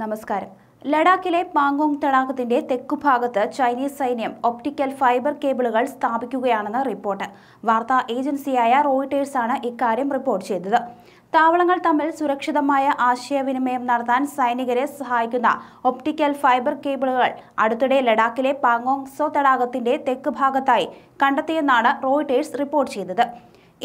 നമസ്കാരം ലഡാക്കിലെ പാങ്കോങ് തടാകത്തിന്റെ തെക്കുഭാഗത്ത് ചൈനീസ് സൈന്യം ഒപ്റ്റിക്കൽ ഫൈബർ കേബിളുകൾ സ്ഥാപിക്കുകയാണെന്ന് റിപ്പോർട്ട് വാർത്താ ഏജൻസിയായ റോയിട്ടേഴ്സാണ് ഇക്കാര്യം റിപ്പോർട്ട് ചെയ്തത് താവളങ്ങൾ തമ്മിൽ സുരക്ഷിതമായ ആശയവിനിമയം നടത്താൻ സൈനികരെ സഹായിക്കുന്ന ഒപ്റ്റിക്കൽ ഫൈബർ കേബിളുകൾ അടുത്തിടെ ലഡാക്കിലെ പാങ്ങോങ് സോ തടാകത്തിന്റെ തെക്ക് ഭാഗത്തായി കണ്ടെത്തിയെന്നാണ് റോയിട്ടേഴ്സ് റിപ്പോർട്ട് ചെയ്തത്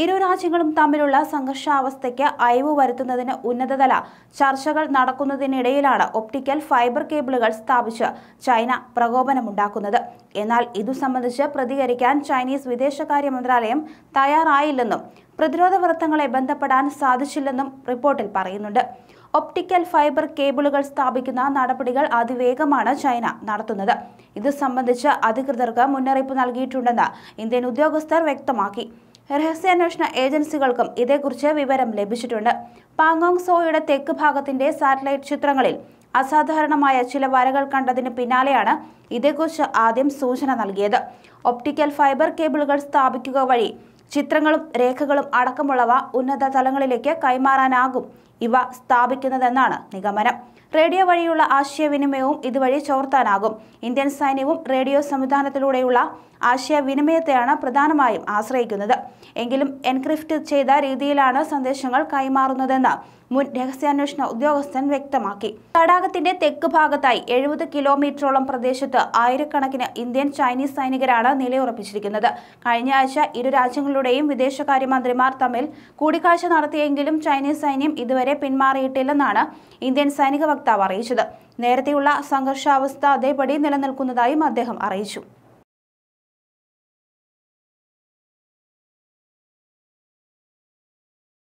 ഇരു രാജ്യങ്ങളും തമ്മിലുള്ള സംഘർഷാവസ്ഥയ്ക്ക് അയവ് വരുത്തുന്നതിന് ഉന്നതതല ചർച്ചകൾ നടക്കുന്നതിനിടയിലാണ് ഒപ്റ്റിക്കൽ ഫൈബർ കേബിളുകൾ സ്ഥാപിച്ച് ചൈന പ്രകോപനമുണ്ടാക്കുന്നത് എന്നാൽ ഇതു സംബന്ധിച്ച് പ്രതികരിക്കാൻ ചൈനീസ് വിദേശകാര്യ മന്ത്രാലയം തയ്യാറായില്ലെന്നും പ്രതിരോധ വൃത്തങ്ങളെ ബന്ധപ്പെടാൻ സാധിച്ചില്ലെന്നും റിപ്പോർട്ടിൽ പറയുന്നുണ്ട് ഒപ്റ്റിക്കൽ ഫൈബർ കേബിളുകൾ സ്ഥാപിക്കുന്ന നടപടികൾ അതിവേഗമാണ് ചൈന നടത്തുന്നത് ഇത് സംബന്ധിച്ച് അധികൃതർക്ക് മുന്നറിയിപ്പ് നൽകിയിട്ടുണ്ടെന്ന് ഇന്ത്യൻ ഉദ്യോഗസ്ഥർ വ്യക്തമാക്കി രഹസ്യാന്വേഷണ ഏജൻസികൾക്കും ഇതേക്കുറിച്ച് വിവരം ലഭിച്ചിട്ടുണ്ട് പാങ്കോങ് സോയുടെ തെക്ക് ഭാഗത്തിന്റെ സാറ്റലൈറ്റ് ചിത്രങ്ങളിൽ അസാധാരണമായ ചില വരകൾ കണ്ടതിന് പിന്നാലെയാണ് ഇതേക്കുറിച്ച് ആദ്യം സൂചന നൽകിയത് ഒപ്റ്റിക്കൽ ഫൈബർ കേബിളുകൾ സ്ഥാപിക്കുക വഴി ചിത്രങ്ങളും രേഖകളും അടക്കമുള്ളവ ഉന്നത തലങ്ങളിലേക്ക് കൈമാറാനാകും ഇവ സ്ഥാപിക്കുന്നതെന്നാണ് നിഗമനം റേഡിയോ വഴിയുള്ള ആശയവിനിമയവും ഇതുവഴി ചോർത്താനാകും ഇന്ത്യൻ സൈന്യവും റേഡിയോ സംവിധാനത്തിലൂടെയുള്ള ആശയവിനിമയത്തെയാണ് പ്രധാനമായും ആശ്രയിക്കുന്നത് എങ്കിലും എൻക്രിപ്റ്റ് ചെയ്ത രീതിയിലാണ് സന്ദേശങ്ങൾ കൈമാറുന്നതെന്ന് മുൻ രഹസ്യാന്വേഷണ ഉദ്യോഗസ്ഥൻ വ്യക്തമാക്കി തടാകത്തിന്റെ തെക്ക് ഭാഗത്തായി എഴുപത് കിലോമീറ്ററോളം പ്രദേശത്ത് ആയിരക്കണക്കിന് ഇന്ത്യൻ ചൈനീസ് സൈനികരാണ് നിലയുറപ്പിച്ചിരിക്കുന്നത് കഴിഞ്ഞ ആഴ്ച ഇരു രാജ്യങ്ങളുടെയും വിദേശകാര്യമന്ത്രിമാർ തമ്മിൽ കൂടിക്കാഴ്ച നടത്തിയെങ്കിലും ചൈനീസ് സൈന്യം ഇതുവരെ ഇതുവരെ പിന്മാറിയിട്ടില്ലെന്നാണ് ഇന്ത്യൻ സൈനിക വക്താവ് അറിയിച്ചത് നേരത്തെയുള്ള സംഘർഷാവസ്ഥ അതേപടി നിലനിൽക്കുന്നതായും അദ്ദേഹം അറിയിച്ചു